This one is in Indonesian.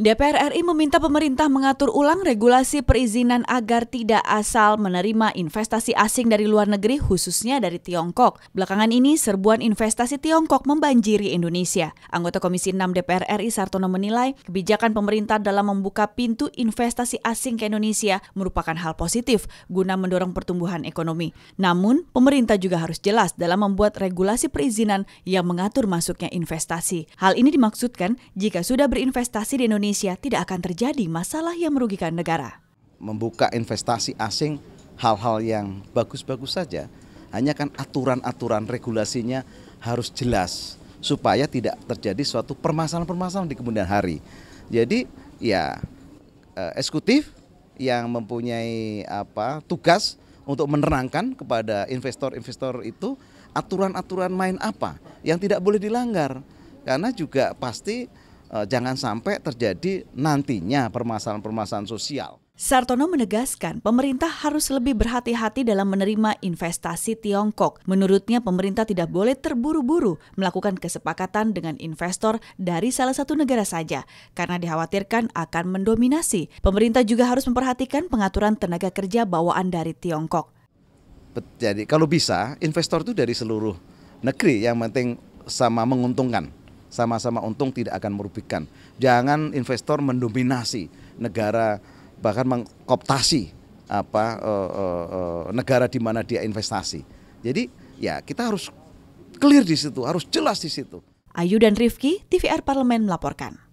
DPR RI meminta pemerintah mengatur ulang regulasi perizinan agar tidak asal menerima investasi asing dari luar negeri khususnya dari Tiongkok. Belakangan ini serbuan investasi Tiongkok membanjiri Indonesia. Anggota Komisi 6 DPR RI Sartono menilai kebijakan pemerintah dalam membuka pintu investasi asing ke Indonesia merupakan hal positif guna mendorong pertumbuhan ekonomi. Namun, pemerintah juga harus jelas dalam membuat regulasi perizinan yang mengatur masuknya investasi. Hal ini dimaksudkan jika sudah berinvestasi di Indonesia Indonesia tidak akan terjadi masalah yang merugikan negara. Membuka investasi asing hal-hal yang bagus-bagus saja, hanya kan aturan-aturan regulasinya harus jelas supaya tidak terjadi suatu permasalahan-permasalahan di kemudian hari. Jadi ya eh, eksekutif yang mempunyai apa tugas untuk menerangkan kepada investor-investor itu aturan-aturan main apa yang tidak boleh dilanggar karena juga pasti Eh, jangan sampai terjadi nantinya permasalahan-permasalahan sosial. Sartono menegaskan pemerintah harus lebih berhati-hati dalam menerima investasi Tiongkok. Menurutnya pemerintah tidak boleh terburu-buru melakukan kesepakatan dengan investor dari salah satu negara saja karena dikhawatirkan akan mendominasi. Pemerintah juga harus memperhatikan pengaturan tenaga kerja bawaan dari Tiongkok. Jadi kalau bisa investor itu dari seluruh negeri yang penting sama menguntungkan sama-sama untung tidak akan merugikan. Jangan investor mendominasi negara bahkan mengkoptasi apa e, e, e, negara di mana dia investasi. Jadi ya kita harus clear di situ, harus jelas di situ. Ayu dan Rifki, TVR Parlemen melaporkan.